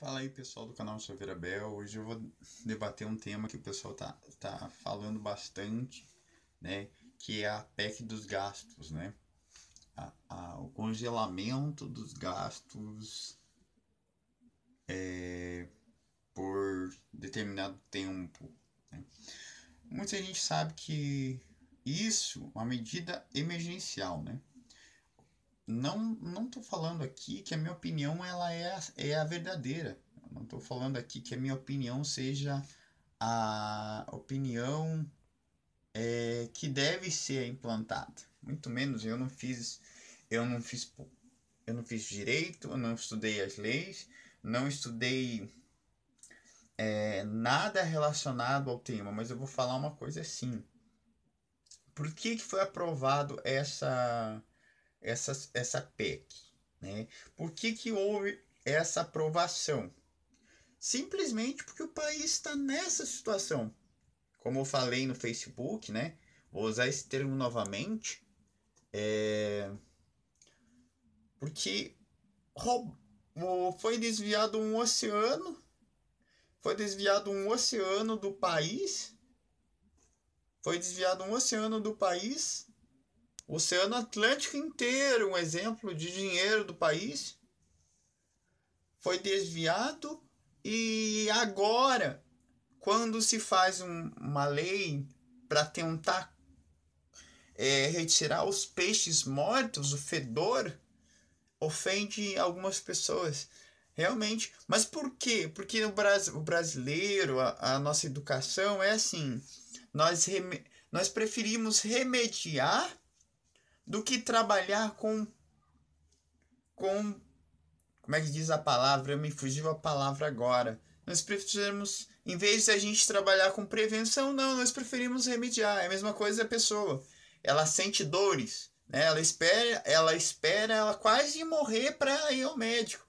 Fala aí pessoal do canal Silveira Bel, hoje eu vou debater um tema que o pessoal tá, tá falando bastante, né, que é a PEC dos gastos, né, a, a, o congelamento dos gastos é, por determinado tempo. Né? Muita gente sabe que isso é uma medida emergencial, né, não não estou falando aqui que a minha opinião ela é a, é a verdadeira. Eu não estou falando aqui que a minha opinião seja a opinião é, que deve ser implantada. Muito menos eu não fiz eu não fiz eu não fiz direito, eu não estudei as leis, não estudei é, nada relacionado ao tema, mas eu vou falar uma coisa assim. Por que, que foi aprovado essa essa, essa PEC. Né? Por que, que houve essa aprovação? Simplesmente porque o país está nessa situação. Como eu falei no Facebook, né? Vou usar esse termo novamente. É... Porque foi desviado um oceano. Foi desviado um oceano do país. Foi desviado um oceano do país o Oceano Atlântico inteiro, um exemplo de dinheiro do país, foi desviado e agora, quando se faz um, uma lei para tentar é, retirar os peixes mortos, o fedor, ofende algumas pessoas. Realmente. Mas por quê? Porque o, brasil, o brasileiro, a, a nossa educação é assim: nós, nós preferimos remediar do que trabalhar com com como é que diz a palavra? Me fugiu a palavra agora. Nós preferimos, em vez de a gente trabalhar com prevenção, não, nós preferimos remediar. É a mesma coisa a pessoa. Ela sente dores, né? Ela espera, ela espera, ela quase morrer para ir ao médico.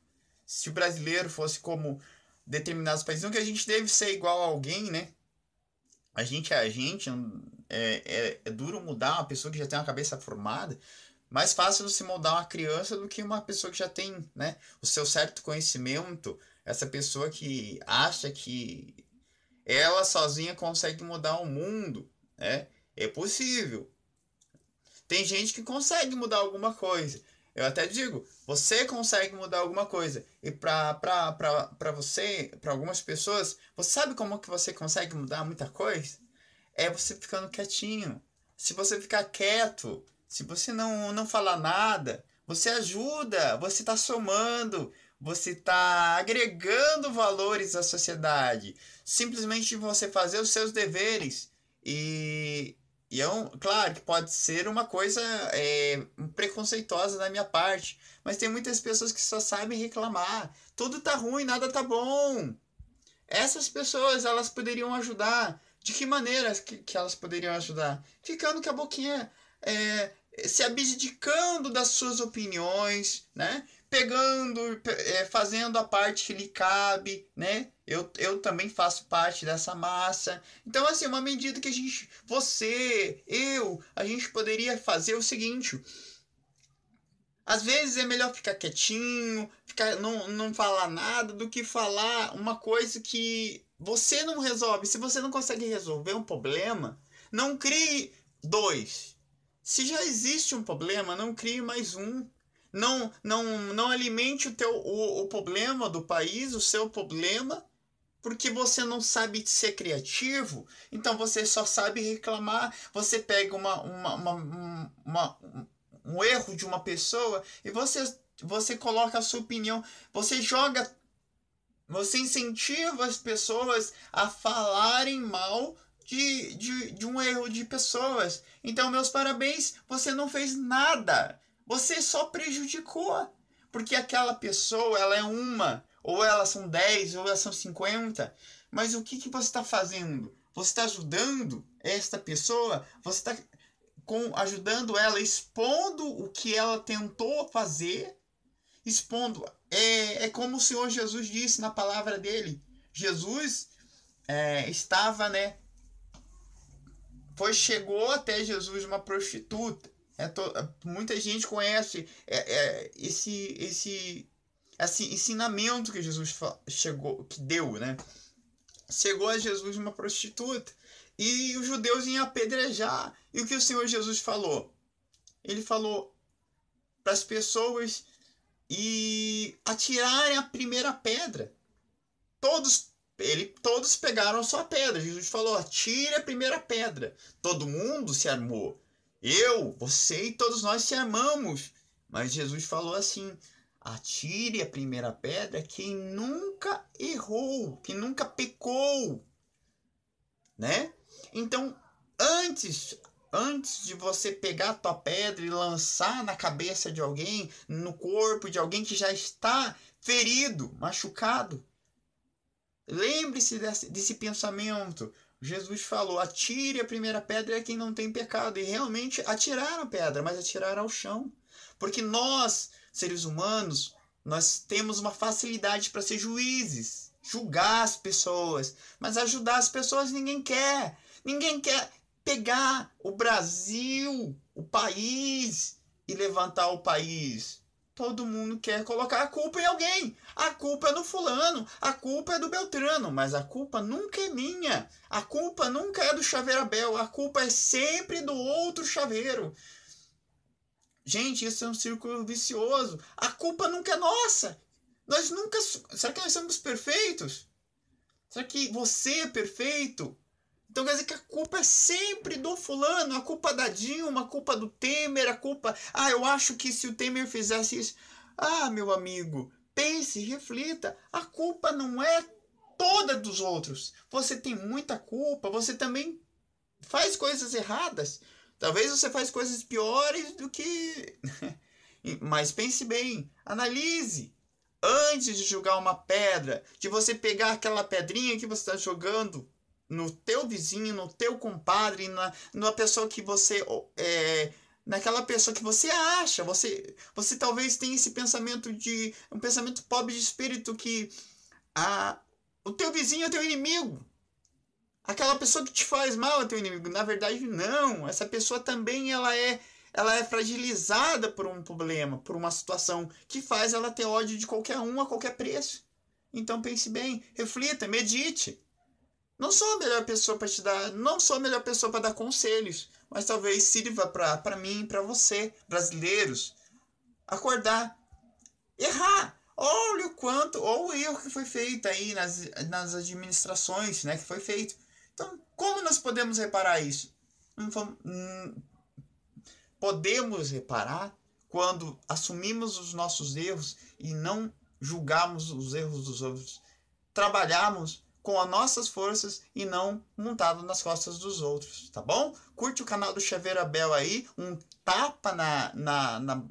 Se o brasileiro fosse como determinados países, não que a gente deve ser igual a alguém, né? A gente é a gente, é, é, é duro mudar uma pessoa que já tem uma cabeça formada, mais fácil se moldar uma criança do que uma pessoa que já tem né, o seu certo conhecimento, essa pessoa que acha que ela sozinha consegue mudar o mundo. Né? É possível. Tem gente que consegue mudar alguma coisa. Eu até digo, você consegue mudar alguma coisa. E para você, para algumas pessoas, você sabe como que você consegue mudar muita coisa? é você ficando quietinho. Se você ficar quieto, se você não, não falar nada, você ajuda, você está somando, você está agregando valores à sociedade. Simplesmente você fazer os seus deveres. E, e é um, claro que pode ser uma coisa é, preconceituosa da minha parte, mas tem muitas pessoas que só sabem reclamar. Tudo tá ruim, nada tá bom. Essas pessoas elas poderiam ajudar de que maneira que, que elas poderiam ajudar? Ficando que a boquinha é, se abdicando das suas opiniões, né? Pegando, é, fazendo a parte que lhe cabe, né? Eu, eu também faço parte dessa massa. Então, assim, uma medida que a gente, você, eu, a gente poderia fazer é o seguinte. Às vezes é melhor ficar quietinho, ficar, não, não falar nada, do que falar uma coisa que você não resolve. Se você não consegue resolver um problema, não crie dois. Se já existe um problema, não crie mais um. Não, não, não alimente o, teu, o, o problema do país, o seu problema, porque você não sabe ser criativo, então você só sabe reclamar. Você pega uma, uma, uma, uma um erro de uma pessoa e você, você coloca a sua opinião, você joga você incentiva as pessoas a falarem mal de, de, de um erro de pessoas. Então, meus parabéns, você não fez nada. Você só prejudicou. Porque aquela pessoa, ela é uma. Ou elas são 10, ou elas são 50. Mas o que, que você está fazendo? Você está ajudando esta pessoa? Você está com, ajudando ela, expondo o que ela tentou fazer expondo. É, é como o Senhor Jesus disse na palavra dele. Jesus é, estava, né? Foi, chegou até Jesus uma prostituta. É to, muita gente conhece é, é esse, esse assim, ensinamento que Jesus chegou, que deu, né? Chegou a Jesus uma prostituta e os judeus iam apedrejar. E o que o Senhor Jesus falou? Ele falou para as pessoas e atirarem a primeira pedra. Todos ele, todos pegaram sua pedra. Jesus falou: atire a primeira pedra. Todo mundo se armou. Eu, você e todos nós se armamos. Mas Jesus falou assim: atire a primeira pedra quem nunca errou, quem nunca pecou. Né? Então, antes antes de você pegar a tua pedra e lançar na cabeça de alguém, no corpo de alguém que já está ferido, machucado. Lembre-se desse, desse, pensamento. Jesus falou: atire a primeira pedra a é quem não tem pecado. E realmente atiraram a pedra, mas atiraram ao chão. Porque nós, seres humanos, nós temos uma facilidade para ser juízes, julgar as pessoas. Mas ajudar as pessoas ninguém quer. Ninguém quer pegar o Brasil, o país, e levantar o país. Todo mundo quer colocar a culpa em alguém. A culpa é do fulano, a culpa é do Beltrano, mas a culpa nunca é minha. A culpa nunca é do Chaveiro Abel, a culpa é sempre do outro chaveiro. Gente, isso é um círculo vicioso. A culpa nunca é nossa. Nós nunca. Será que nós somos perfeitos? Será que você é perfeito? Então quer dizer que a culpa é sempre do fulano, a culpa da Dilma, a culpa do Temer, a culpa. Ah, eu acho que se o Temer fizesse isso. Ah, meu amigo, pense, reflita. A culpa não é toda dos outros. Você tem muita culpa, você também faz coisas erradas. Talvez você faz coisas piores do que. Mas pense bem, analise. Antes de jogar uma pedra, de você pegar aquela pedrinha que você está jogando no teu vizinho, no teu compadre, na, na pessoa que você é, naquela pessoa que você acha, você você talvez tenha esse pensamento de um pensamento pobre de espírito que a o teu vizinho é teu inimigo. Aquela pessoa que te faz mal é teu inimigo. Na verdade não, essa pessoa também ela é ela é fragilizada por um problema, por uma situação que faz ela ter ódio de qualquer um a qualquer preço. Então pense bem, reflita, medite. Não sou a melhor pessoa para te dar, não sou a melhor pessoa para dar conselhos, mas talvez sirva para mim, para você, brasileiros, acordar, errar. Olha o quanto, ou o erro que foi feito aí nas, nas administrações, né, que foi feito. Então, como nós podemos reparar isso? Hum, podemos reparar quando assumimos os nossos erros e não julgamos os erros dos outros. Trabalhamos com as nossas forças e não montado nas costas dos outros, tá bom? Curte o canal do Xavier Abel aí, um tapa na, na, na,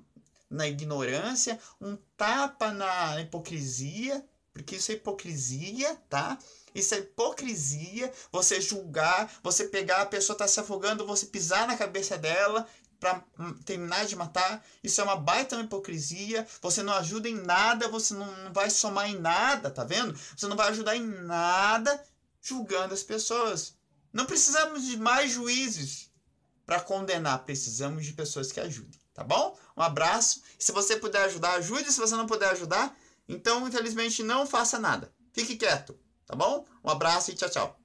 na ignorância, um tapa na hipocrisia, porque isso é hipocrisia, tá? Isso é hipocrisia, você julgar, você pegar a pessoa tá se afogando, você pisar na cabeça dela, para hum, terminar de matar. Isso é uma baita hipocrisia. Você não ajuda em nada, você não, não vai somar em nada, tá vendo? Você não vai ajudar em nada julgando as pessoas. Não precisamos de mais juízes para condenar, precisamos de pessoas que ajudem, tá bom? Um abraço. Se você puder ajudar, ajude. Se você não puder ajudar, então infelizmente não faça nada. Fique quieto, tá bom? Um abraço e tchau, tchau.